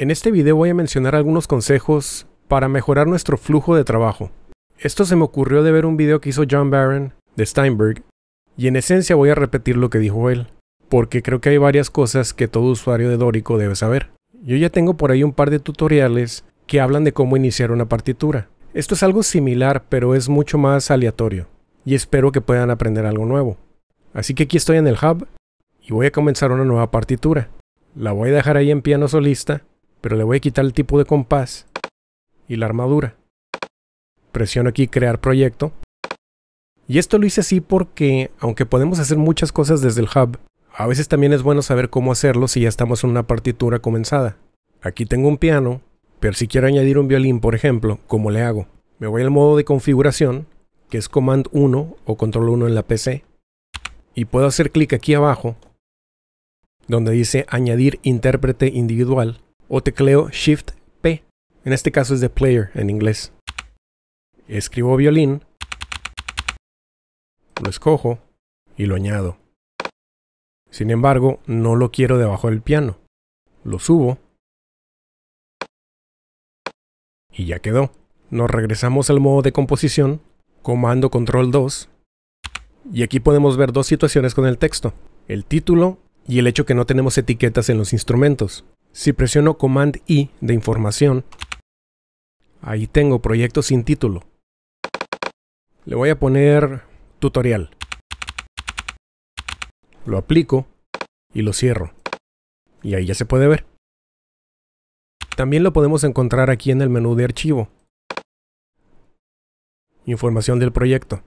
En este video voy a mencionar algunos consejos para mejorar nuestro flujo de trabajo. Esto se me ocurrió de ver un video que hizo John Barron de Steinberg y en esencia voy a repetir lo que dijo él, porque creo que hay varias cosas que todo usuario de Dórico debe saber. Yo ya tengo por ahí un par de tutoriales que hablan de cómo iniciar una partitura. Esto es algo similar, pero es mucho más aleatorio, y espero que puedan aprender algo nuevo. Así que aquí estoy en el hub y voy a comenzar una nueva partitura. La voy a dejar ahí en piano solista pero le voy a quitar el tipo de compás y la armadura. Presiono aquí crear proyecto. Y esto lo hice así porque, aunque podemos hacer muchas cosas desde el hub, a veces también es bueno saber cómo hacerlo si ya estamos en una partitura comenzada. Aquí tengo un piano, pero si quiero añadir un violín, por ejemplo, ¿cómo le hago? Me voy al modo de configuración, que es Command 1 o Control 1 en la PC, y puedo hacer clic aquí abajo, donde dice Añadir intérprete individual, o tecleo Shift P. En este caso es de player en inglés. Escribo violín, lo escojo y lo añado. Sin embargo, no lo quiero debajo del piano. Lo subo y ya quedó. Nos regresamos al modo de composición, comando control 2, y aquí podemos ver dos situaciones con el texto, el título y el hecho que no tenemos etiquetas en los instrumentos. Si presiono Command I de información, ahí tengo proyecto sin título. Le voy a poner tutorial. Lo aplico y lo cierro. Y ahí ya se puede ver. También lo podemos encontrar aquí en el menú de archivo. Información del proyecto.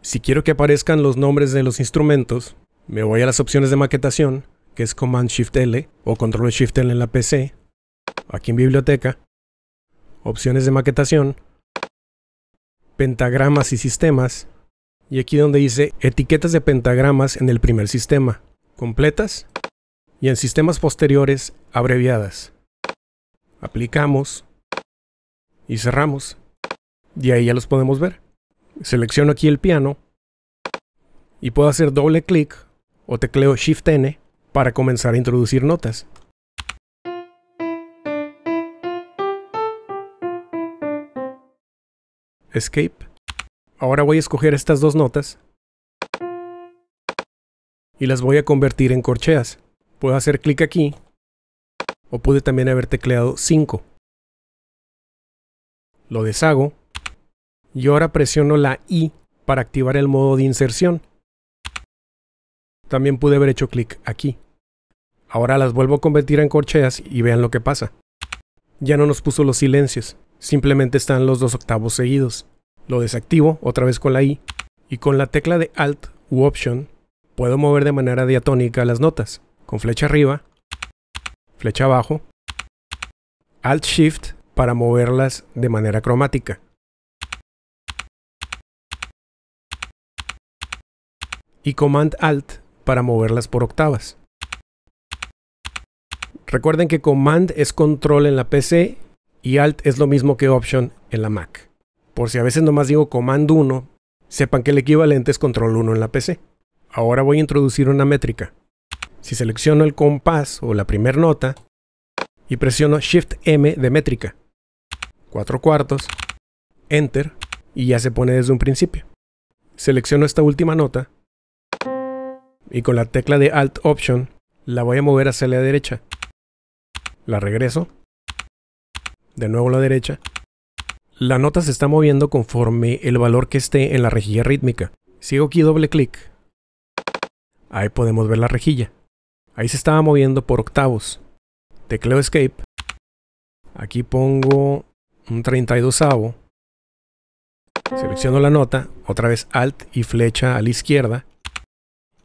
Si quiero que aparezcan los nombres de los instrumentos, me voy a las opciones de maquetación que es Command Shift L o Control Shift L en la PC, aquí en Biblioteca, Opciones de maquetación, Pentagramas y sistemas, y aquí donde dice Etiquetas de pentagramas en el primer sistema, completas, y en sistemas posteriores, abreviadas. Aplicamos y cerramos, y ahí ya los podemos ver. Selecciono aquí el piano y puedo hacer doble clic o tecleo Shift N para comenzar a introducir notas. Escape. Ahora voy a escoger estas dos notas y las voy a convertir en corcheas. Puedo hacer clic aquí o pude también haber tecleado 5. Lo deshago y ahora presiono la I para activar el modo de inserción. También pude haber hecho clic aquí. Ahora las vuelvo a convertir en corcheas y vean lo que pasa. Ya no nos puso los silencios, simplemente están los dos octavos seguidos. Lo desactivo otra vez con la I y con la tecla de Alt u Option puedo mover de manera diatónica las notas, con flecha arriba, flecha abajo, Alt Shift para moverlas de manera cromática. Y Command Alt para moverlas por octavas. Recuerden que Command es control en la PC y Alt es lo mismo que Option en la Mac. Por si a veces nomás digo Command 1, sepan que el equivalente es control 1 en la PC. Ahora voy a introducir una métrica. Si selecciono el compás o la primera nota y presiono Shift M de métrica, 4 cuartos, Enter y ya se pone desde un principio. Selecciono esta última nota y con la tecla de Alt Option la voy a mover hacia la derecha. La regreso. De nuevo la derecha. La nota se está moviendo conforme el valor que esté en la rejilla rítmica. Sigo aquí doble clic. Ahí podemos ver la rejilla. Ahí se estaba moviendo por octavos. Tecleo Escape. Aquí pongo un 32avo. Selecciono la nota, otra vez Alt y flecha a la izquierda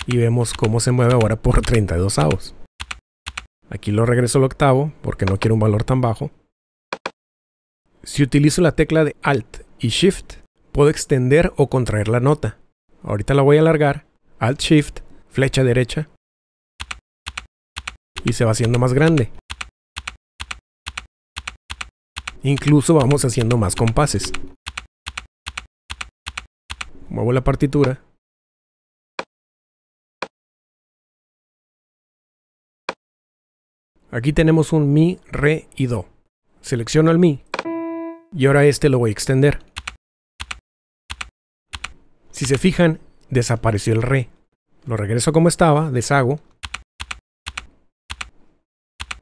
y vemos cómo se mueve ahora por 32 avos. Aquí lo regreso al octavo porque no quiero un valor tan bajo. Si utilizo la tecla de Alt y Shift, puedo extender o contraer la nota. Ahorita la voy a alargar, Alt Shift, flecha derecha, y se va haciendo más grande. Incluso vamos haciendo más compases. Muevo la partitura Aquí tenemos un mi, re y do. Selecciono el mi y ahora este lo voy a extender. Si se fijan, desapareció el re. Lo regreso como estaba, deshago.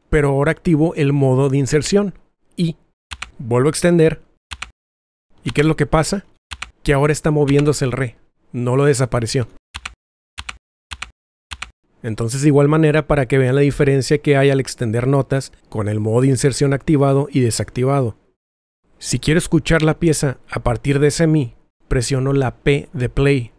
Pero ahora activo el modo de inserción y vuelvo a extender. ¿Y qué es lo que pasa? Que ahora está moviéndose el re, no lo desapareció. Entonces de igual manera para que vean la diferencia que hay al extender notas con el modo de inserción activado y desactivado. Si quiero escuchar la pieza a partir de ese mi, presiono la P de play.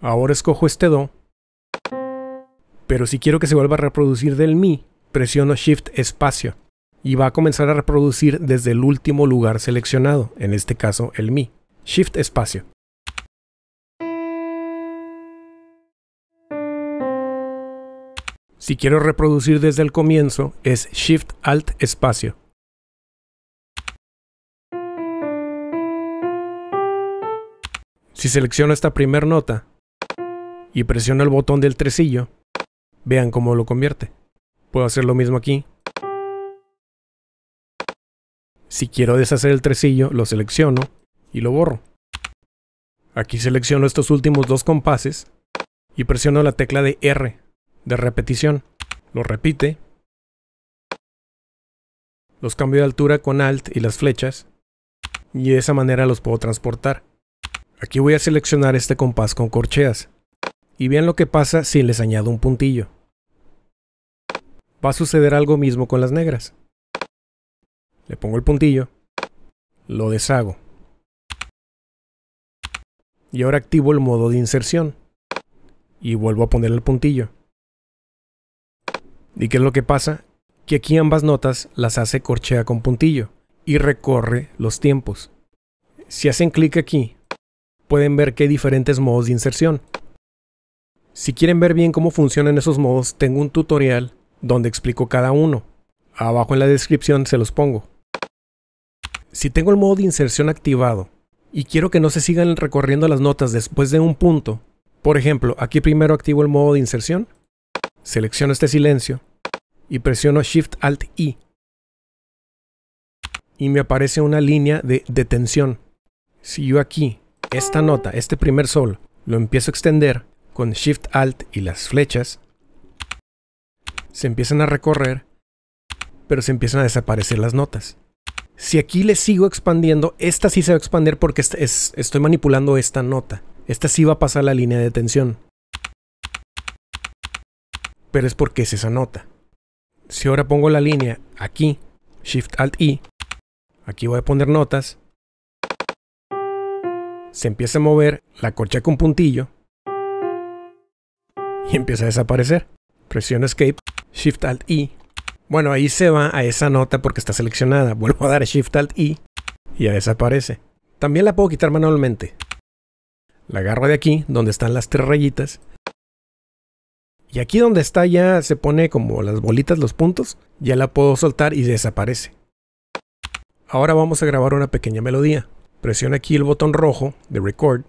Ahora escojo este do, pero si quiero que se vuelva a reproducir del mi, presiono shift espacio y va a comenzar a reproducir desde el último lugar seleccionado, en este caso el mi. Shift espacio. Si quiero reproducir desde el comienzo, es Shift Alt espacio. Si selecciono esta primera nota y presiono el botón del tresillo, vean cómo lo convierte. Puedo hacer lo mismo aquí. Si quiero deshacer el tresillo, lo selecciono y lo borro. Aquí selecciono estos últimos dos compases y presiono la tecla de R, de repetición. Lo repite. Los cambio de altura con Alt y las flechas. Y de esa manera los puedo transportar. Aquí voy a seleccionar este compás con corcheas. Y vean lo que pasa si les añado un puntillo. Va a suceder algo mismo con las negras. Le pongo el puntillo. Lo deshago. Y ahora activo el modo de inserción. Y vuelvo a poner el puntillo. ¿Y qué es lo que pasa? Que aquí ambas notas las hace corchea con puntillo y recorre los tiempos. Si hacen clic aquí, pueden ver que hay diferentes modos de inserción. Si quieren ver bien cómo funcionan esos modos, tengo un tutorial donde explico cada uno. Abajo en la descripción se los pongo. Si tengo el modo de inserción activado y quiero que no se sigan recorriendo las notas después de un punto. Por ejemplo, aquí primero activo el modo de inserción, selecciono este silencio y presiono Shift Alt I y me aparece una línea de detención. Si yo aquí esta nota, este primer sol, lo empiezo a extender con Shift Alt y las flechas, se empiezan a recorrer, pero se empiezan a desaparecer las notas si aquí le sigo expandiendo, esta sí se va a expandir porque estoy manipulando esta nota. Esta sí va a pasar la línea de tensión. Pero es porque es esa nota. Si ahora pongo la línea aquí, Shift Alt I, aquí voy a poner notas. Se empieza a mover la corcha con puntillo y empieza a desaparecer. Presiono Escape, Shift Alt I bueno, ahí se va a esa nota porque está seleccionada. Vuelvo a dar Shift Alt I y ya desaparece. También la puedo quitar manualmente. La agarro de aquí, donde están las tres rayitas. Y aquí donde está ya se pone como las bolitas, los puntos. Ya la puedo soltar y desaparece. Ahora vamos a grabar una pequeña melodía. Presiona aquí el botón rojo de Record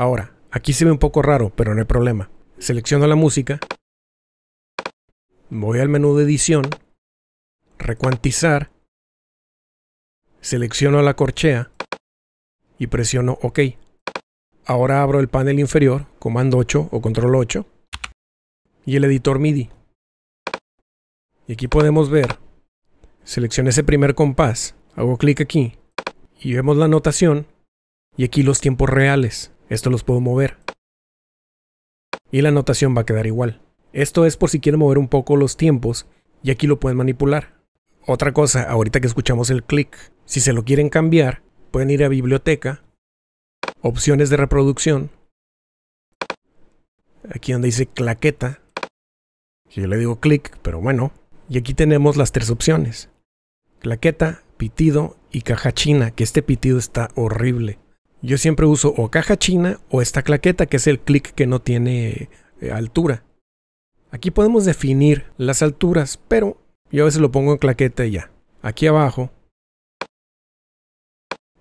Ahora, aquí se ve un poco raro, pero no hay problema. Selecciono la música, voy al menú de edición, recuantizar, selecciono la corchea y presiono OK. Ahora abro el panel inferior, comando 8 o control 8 y el editor MIDI. Y aquí podemos ver, seleccioné ese primer compás, hago clic aquí y vemos la notación y aquí los tiempos reales. Esto los puedo mover. Y la anotación va a quedar igual. Esto es por si quieren mover un poco los tiempos y aquí lo pueden manipular. Otra cosa, ahorita que escuchamos el clic, si se lo quieren cambiar, pueden ir a biblioteca, opciones de reproducción, aquí donde dice claqueta, yo le digo clic, pero bueno, y aquí tenemos las tres opciones, claqueta, pitido y caja china, que este pitido está horrible. Yo siempre uso o caja china o esta claqueta, que es el clic que no tiene eh, altura. Aquí podemos definir las alturas, pero yo a veces lo pongo en claqueta y ya. Aquí abajo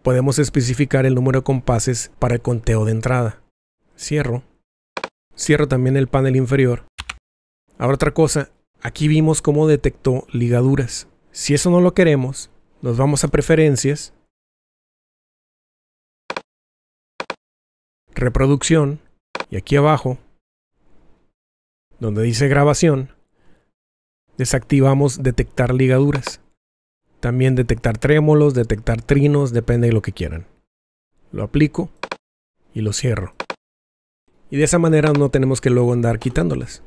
podemos especificar el número de compases para el conteo de entrada. Cierro. Cierro también el panel inferior. Ahora otra cosa, aquí vimos cómo detectó ligaduras. Si eso no lo queremos, nos vamos a preferencias reproducción y aquí abajo, donde dice grabación, desactivamos detectar ligaduras. También detectar trémolos, detectar trinos, depende de lo que quieran. Lo aplico y lo cierro. Y de esa manera no tenemos que luego andar quitándolas.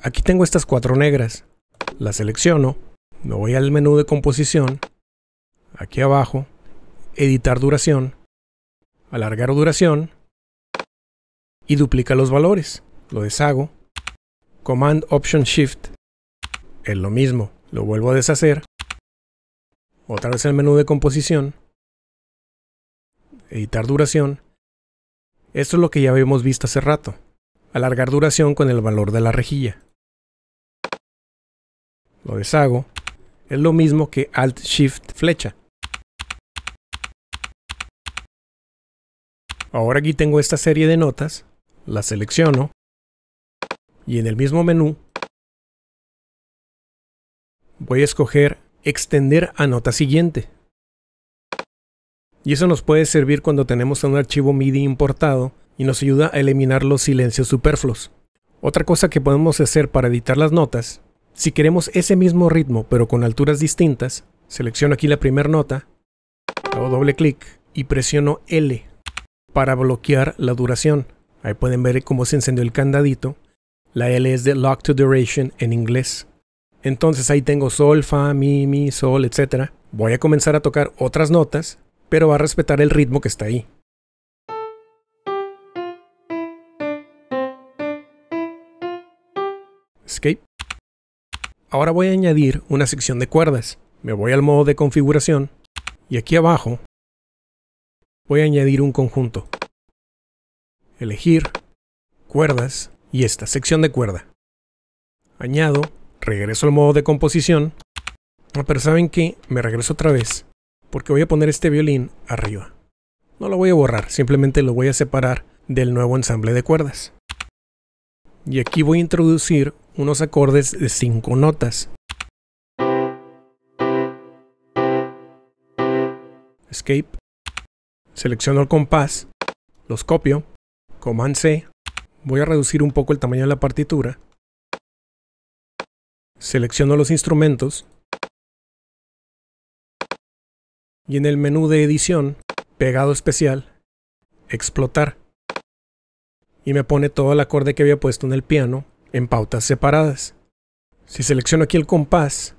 Aquí tengo estas cuatro negras. Las selecciono, me voy al menú de composición, aquí abajo, editar duración alargar duración y duplica los valores. Lo deshago. Command Option Shift. Es lo mismo. Lo vuelvo a deshacer. Otra vez el menú de composición. Editar duración. Esto es lo que ya habíamos visto hace rato. Alargar duración con el valor de la rejilla. Lo deshago. Es lo mismo que Alt Shift flecha. Ahora aquí tengo esta serie de notas, las selecciono y en el mismo menú voy a escoger extender a nota siguiente. Y eso nos puede servir cuando tenemos un archivo MIDI importado y nos ayuda a eliminar los silencios superfluos. Otra cosa que podemos hacer para editar las notas, si queremos ese mismo ritmo pero con alturas distintas, selecciono aquí la primera nota, hago doble clic y presiono L para bloquear la duración. Ahí pueden ver cómo se encendió el candadito. La L es de Lock to Duration en inglés. Entonces ahí tengo Sol, Fa, Mi, Mi, Sol, etc. Voy a comenzar a tocar otras notas, pero va a respetar el ritmo que está ahí. Escape. Ahora voy a añadir una sección de cuerdas. Me voy al modo de configuración y aquí abajo voy a añadir un conjunto. Elegir, cuerdas y esta sección de cuerda. Añado, regreso al modo de composición. Ah, pero ¿saben que Me regreso otra vez porque voy a poner este violín arriba. No lo voy a borrar, simplemente lo voy a separar del nuevo ensamble de cuerdas. Y aquí voy a introducir unos acordes de 5 notas. Escape selecciono el compás, los copio, Command C, voy a reducir un poco el tamaño de la partitura, selecciono los instrumentos y en el menú de edición, pegado especial, explotar y me pone todo el acorde que había puesto en el piano en pautas separadas. Si selecciono aquí el compás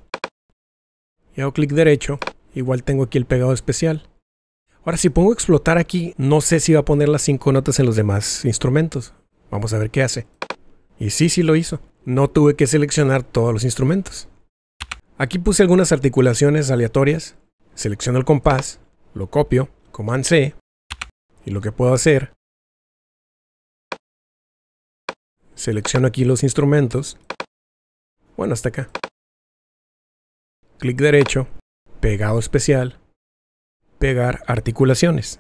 y hago clic derecho, igual tengo aquí el pegado especial. Ahora, si pongo explotar aquí, no sé si va a poner las cinco notas en los demás instrumentos. Vamos a ver qué hace. Y sí, sí lo hizo. No tuve que seleccionar todos los instrumentos. Aquí puse algunas articulaciones aleatorias. Selecciono el compás, lo copio, Command C. Y lo que puedo hacer... Selecciono aquí los instrumentos. Bueno, hasta acá. Clic derecho, pegado especial, pegar articulaciones.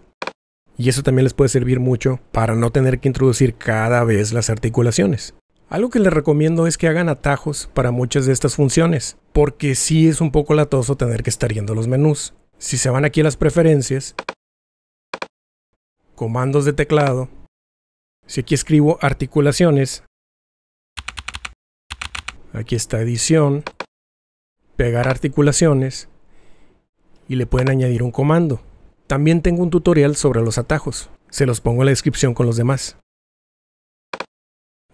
Y eso también les puede servir mucho para no tener que introducir cada vez las articulaciones. Algo que les recomiendo es que hagan atajos para muchas de estas funciones, porque sí es un poco latoso tener que estar yendo los menús. Si se van aquí a las preferencias, comandos de teclado, si aquí escribo articulaciones, aquí está edición, pegar articulaciones, y le pueden añadir un comando. También tengo un tutorial sobre los atajos, se los pongo en la descripción con los demás.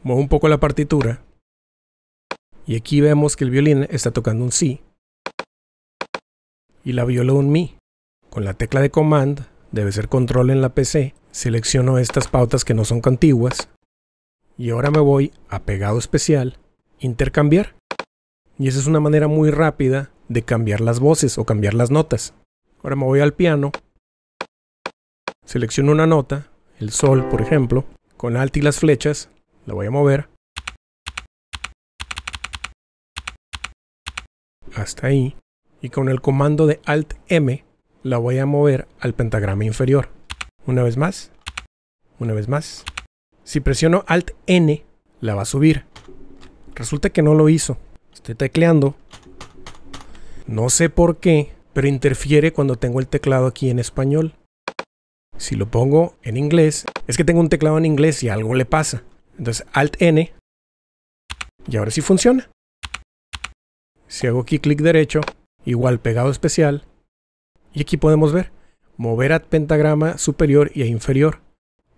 Muevo un poco la partitura y aquí vemos que el violín está tocando un Si y la viola un Mi. Con la tecla de Command, debe ser Control en la PC, selecciono estas pautas que no son contiguas y ahora me voy a Pegado Especial, Intercambiar. Y esa es una manera muy rápida de cambiar las voces o cambiar las notas. Ahora me voy al piano, selecciono una nota, el sol por ejemplo, con alt y las flechas, la voy a mover. Hasta ahí. Y con el comando de alt M la voy a mover al pentagrama inferior. Una vez más. Una vez más. Si presiono alt N la va a subir. Resulta que no lo hizo. Estoy tecleando no sé por qué, pero interfiere cuando tengo el teclado aquí en español. Si lo pongo en inglés, es que tengo un teclado en inglés y algo le pasa. Entonces Alt N y ahora sí funciona. Si hago aquí clic derecho, igual pegado especial, y aquí podemos ver, mover a pentagrama superior y a inferior,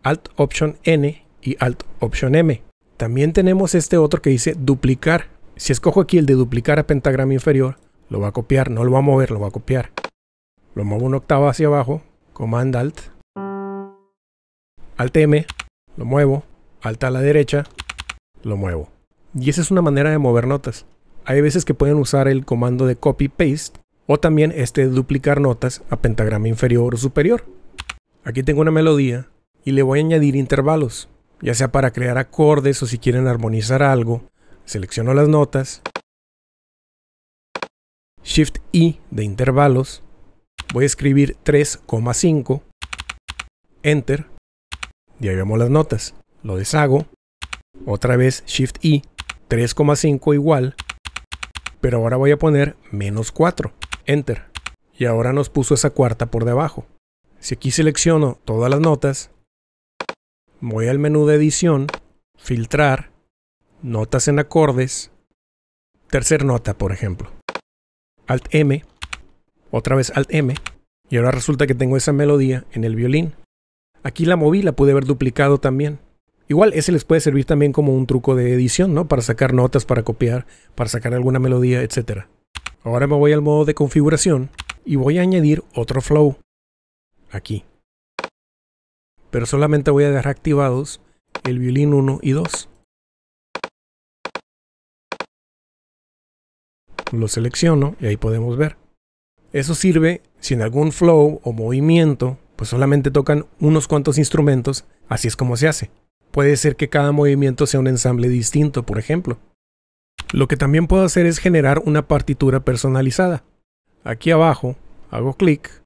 Alt Option N y Alt Option M. También tenemos este otro que dice duplicar. Si escojo aquí el de duplicar a pentagrama inferior, lo va a copiar, no lo va a mover, lo va a copiar. Lo muevo un octava hacia abajo, Command Alt, Alt M, lo muevo, Alt a la derecha, lo muevo. Y esa es una manera de mover notas. Hay veces que pueden usar el comando de copy paste o también este de duplicar notas a pentagrama inferior o superior. Aquí tengo una melodía y le voy a añadir intervalos, ya sea para crear acordes o si quieren armonizar algo. Selecciono las notas, Shift I de intervalos, voy a escribir 3,5, Enter, y vemos las notas. Lo deshago, otra vez Shift I, 3,5 igual, pero ahora voy a poner menos 4, Enter, y ahora nos puso esa cuarta por debajo. Si aquí selecciono todas las notas, voy al menú de edición, filtrar, notas en acordes, tercer nota por ejemplo. Alt M, otra vez Alt M, y ahora resulta que tengo esa melodía en el violín. Aquí la moví, la pude haber duplicado también. Igual ese les puede servir también como un truco de edición, ¿no? Para sacar notas, para copiar, para sacar alguna melodía, etc. Ahora me voy al modo de configuración y voy a añadir otro flow. Aquí. Pero solamente voy a dejar activados el violín 1 y 2. lo selecciono y ahí podemos ver. Eso sirve si en algún flow o movimiento pues solamente tocan unos cuantos instrumentos, así es como se hace. Puede ser que cada movimiento sea un ensamble distinto, por ejemplo. Lo que también puedo hacer es generar una partitura personalizada. Aquí abajo hago clic.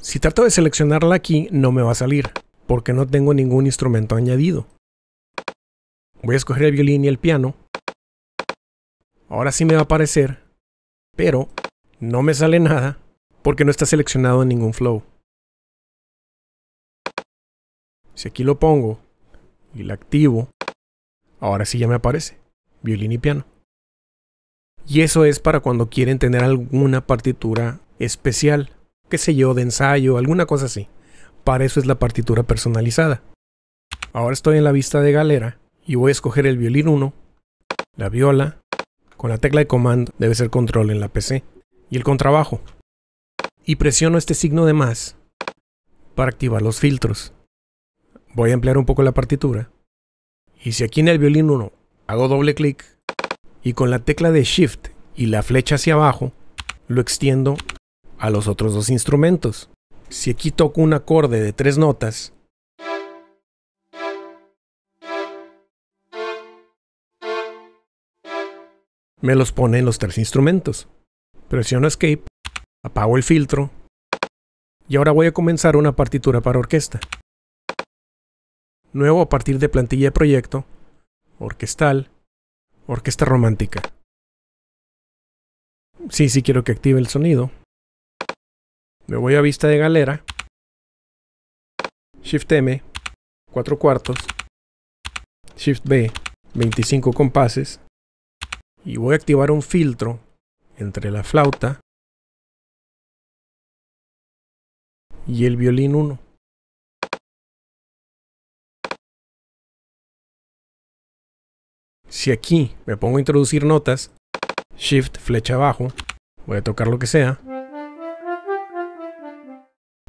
Si trato de seleccionarla aquí no me va a salir, porque no tengo ningún instrumento añadido. Voy a escoger el violín y el piano Ahora sí me va a aparecer, pero no me sale nada porque no está seleccionado en ningún flow. Si aquí lo pongo y la activo, ahora sí ya me aparece, violín y piano. Y eso es para cuando quieren tener alguna partitura especial, qué sé yo, de ensayo, alguna cosa así. Para eso es la partitura personalizada. Ahora estoy en la vista de galera y voy a escoger el violín 1, la viola, con la tecla de comando debe ser control en la PC y el contrabajo. Y presiono este signo de más para activar los filtros. Voy a emplear un poco la partitura. Y si aquí en el violín 1 hago doble clic y con la tecla de Shift y la flecha hacia abajo, lo extiendo a los otros dos instrumentos. Si aquí toco un acorde de tres notas, me los pone en los tres instrumentos. Presiono Escape, apago el filtro y ahora voy a comenzar una partitura para orquesta. Nuevo a partir de plantilla de proyecto, orquestal, orquesta romántica. Sí, sí quiero que active el sonido. Me voy a vista de galera. Shift M, 4 cuartos. Shift B, 25 compases y voy a activar un filtro entre la flauta y el violín 1. Si aquí me pongo a introducir notas, Shift flecha abajo, voy a tocar lo que sea.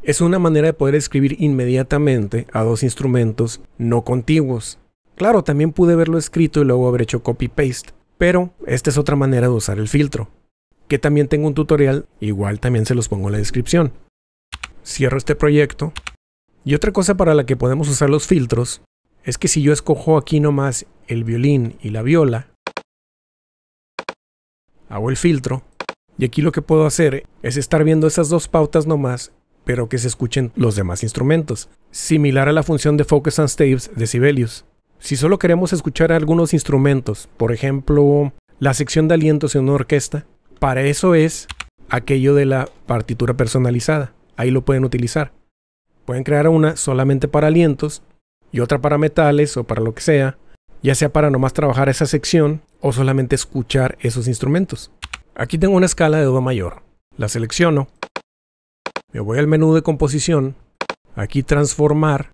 Es una manera de poder escribir inmediatamente a dos instrumentos no contiguos. Claro, también pude haberlo escrito y luego haber hecho copy-paste, pero esta es otra manera de usar el filtro, que también tengo un tutorial, igual también se los pongo en la descripción. Cierro este proyecto. Y otra cosa para la que podemos usar los filtros es que si yo escojo aquí nomás el violín y la viola, hago el filtro, y aquí lo que puedo hacer es estar viendo esas dos pautas nomás, pero que se escuchen los demás instrumentos, similar a la función de Focus and Staves de Sibelius. Si solo queremos escuchar algunos instrumentos, por ejemplo, la sección de alientos en una orquesta, para eso es aquello de la partitura personalizada. Ahí lo pueden utilizar. Pueden crear una solamente para alientos y otra para metales o para lo que sea, ya sea para nomás trabajar esa sección o solamente escuchar esos instrumentos. Aquí tengo una escala de Do mayor. La selecciono. Me voy al menú de composición. Aquí transformar.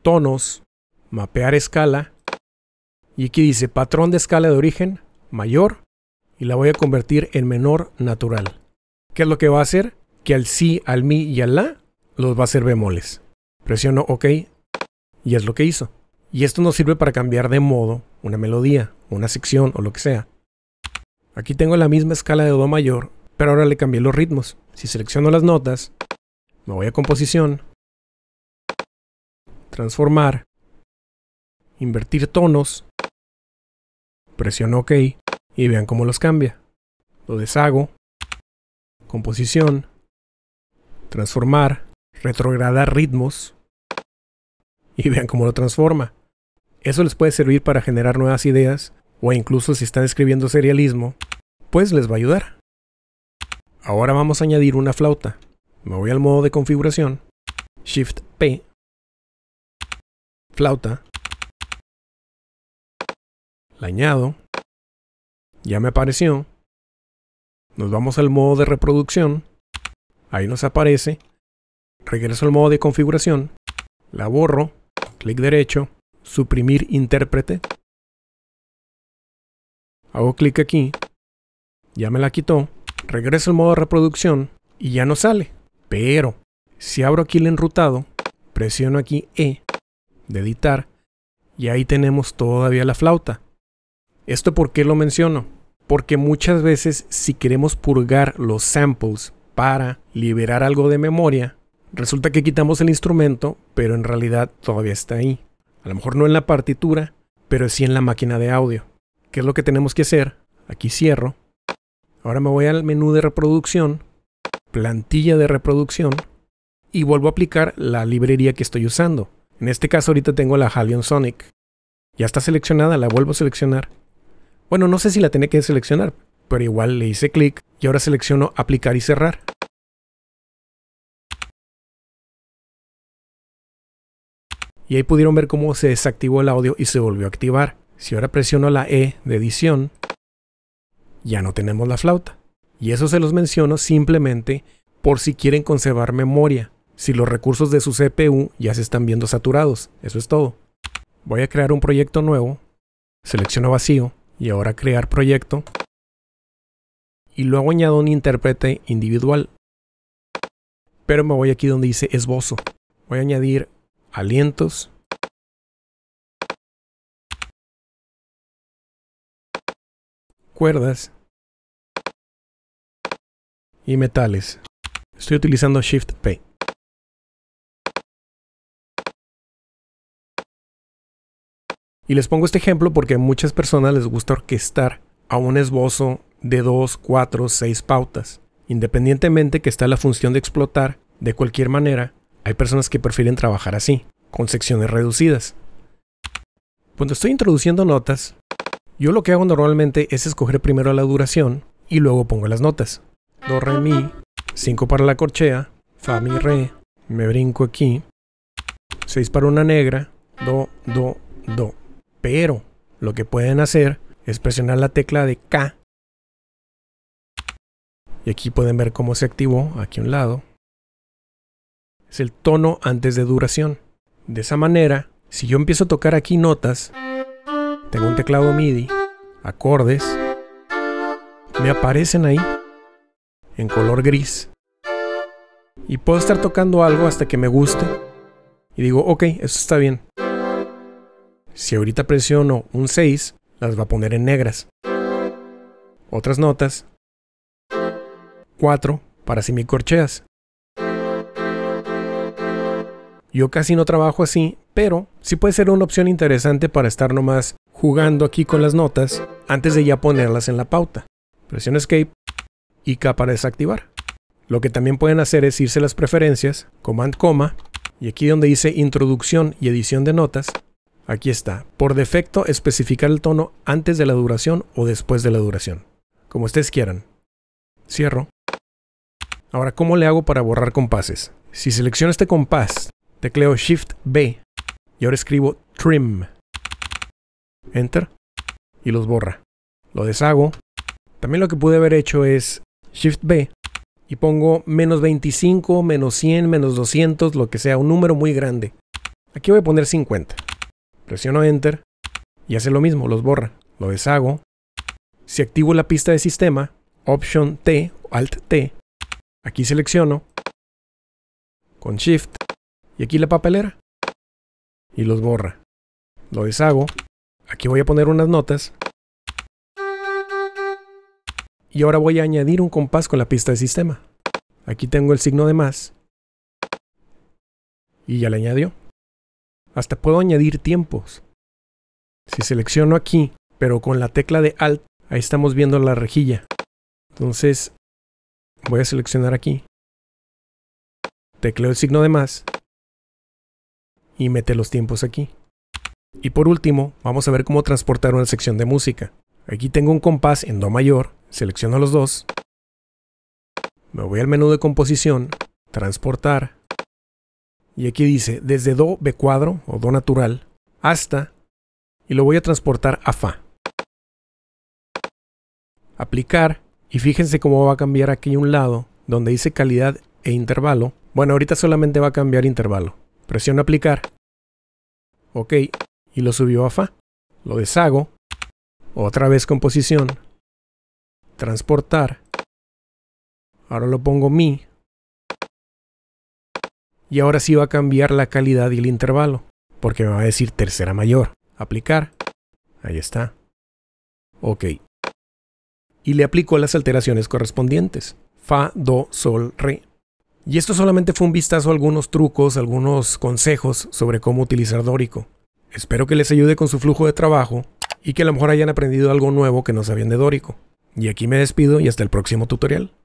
Tonos mapear escala. Y aquí dice patrón de escala de origen mayor y la voy a convertir en menor natural. ¿Qué es lo que va a hacer? Que al si al mi y al la los va a hacer bemoles. Presiono OK y es lo que hizo. Y esto nos sirve para cambiar de modo una melodía, una sección o lo que sea. Aquí tengo la misma escala de Do mayor, pero ahora le cambié los ritmos. Si selecciono las notas, me voy a composición, transformar, invertir tonos, presiono OK y vean cómo los cambia. Lo deshago, composición, transformar, retrogradar ritmos y vean cómo lo transforma. Eso les puede servir para generar nuevas ideas o incluso si están escribiendo serialismo, pues les va a ayudar. Ahora vamos a añadir una flauta. Me voy al modo de configuración, Shift P, flauta, la añado. Ya me apareció. Nos vamos al modo de reproducción. Ahí nos aparece. Regreso al modo de configuración. La borro. Clic derecho. Suprimir intérprete. Hago clic aquí. Ya me la quitó. Regreso al modo de reproducción. Y ya no sale. Pero si abro aquí el enrutado, presiono aquí E de editar. Y ahí tenemos todavía la flauta. ¿Esto por qué lo menciono? Porque muchas veces si queremos purgar los samples para liberar algo de memoria, resulta que quitamos el instrumento, pero en realidad todavía está ahí. A lo mejor no en la partitura, pero sí en la máquina de audio. ¿Qué es lo que tenemos que hacer? Aquí cierro. Ahora me voy al menú de reproducción, plantilla de reproducción, y vuelvo a aplicar la librería que estoy usando. En este caso ahorita tengo la Halion Sonic. Ya está seleccionada, la vuelvo a seleccionar bueno, no sé si la tenía que seleccionar, pero igual le hice clic y ahora selecciono aplicar y cerrar. Y ahí pudieron ver cómo se desactivó el audio y se volvió a activar. Si ahora presiono la E de edición, ya no tenemos la flauta. Y eso se los menciono simplemente por si quieren conservar memoria, si los recursos de su CPU ya se están viendo saturados. Eso es todo. Voy a crear un proyecto nuevo, selecciono vacío, y ahora crear proyecto y luego añado un intérprete individual. Pero me voy aquí donde dice esbozo. Voy a añadir alientos. Cuerdas. Y metales. Estoy utilizando Shift P. Y les pongo este ejemplo porque a muchas personas les gusta orquestar a un esbozo de 2, 4, 6 pautas. Independientemente que está la función de explotar, de cualquier manera, hay personas que prefieren trabajar así, con secciones reducidas. Cuando estoy introduciendo notas, yo lo que hago normalmente es escoger primero la duración y luego pongo las notas. Do, re, mi, 5 para la corchea, fa, mi, re, me brinco aquí, 6 para una negra, do, do, do. Pero lo que pueden hacer es presionar la tecla de K. Y aquí pueden ver cómo se activó, aquí a un lado. Es el tono antes de duración. De esa manera, si yo empiezo a tocar aquí notas, tengo un teclado MIDI, acordes, me aparecen ahí en color gris. Y puedo estar tocando algo hasta que me guste. Y digo, ok, eso está bien. Si ahorita presiono un 6, las va a poner en negras. Otras notas. 4 para semicorcheas. Yo casi no trabajo así, pero sí puede ser una opción interesante para estar nomás jugando aquí con las notas antes de ya ponerlas en la pauta. Presiona Escape y K para desactivar. Lo que también pueden hacer es irse a las preferencias, Command, coma, y aquí donde dice introducción y edición de notas, Aquí está. Por defecto, especificar el tono antes de la duración o después de la duración. Como ustedes quieran. Cierro. Ahora, ¿cómo le hago para borrar compases? Si selecciono este compás, tecleo Shift B y ahora escribo Trim. Enter. Y los borra. Lo deshago. También lo que pude haber hecho es Shift B y pongo menos 25, menos 100, menos 200, lo que sea, un número muy grande. Aquí voy a poner 50 presiono Enter y hace lo mismo, los borra. Lo deshago. Si activo la pista de sistema, Option T, Alt T, aquí selecciono con Shift y aquí la papelera y los borra. Lo deshago. Aquí voy a poner unas notas. Y ahora voy a añadir un compás con la pista de sistema. Aquí tengo el signo de más. Y ya le añadió. Hasta puedo añadir tiempos. Si selecciono aquí, pero con la tecla de Alt, ahí estamos viendo la rejilla. Entonces, voy a seleccionar aquí. Tecleo el signo de más. Y mete los tiempos aquí. Y por último, vamos a ver cómo transportar una sección de música. Aquí tengo un compás en Do mayor, selecciono los dos. Me voy al menú de composición, transportar, y aquí dice, desde do b cuadro o do natural hasta, y lo voy a transportar a fa. Aplicar, y fíjense cómo va a cambiar aquí un lado, donde dice calidad e intervalo. Bueno, ahorita solamente va a cambiar intervalo. Presiono aplicar. Ok, y lo subió a fa. Lo deshago. Otra vez composición. Transportar. Ahora lo pongo mi. Y ahora sí va a cambiar la calidad y el intervalo, porque me va a decir tercera mayor. Aplicar. Ahí está. Ok. Y le aplicó las alteraciones correspondientes. Fa, Do, Sol, Re. Y esto solamente fue un vistazo a algunos trucos, algunos consejos sobre cómo utilizar Dórico. Espero que les ayude con su flujo de trabajo y que a lo mejor hayan aprendido algo nuevo que no sabían de Dórico. Y aquí me despido y hasta el próximo tutorial.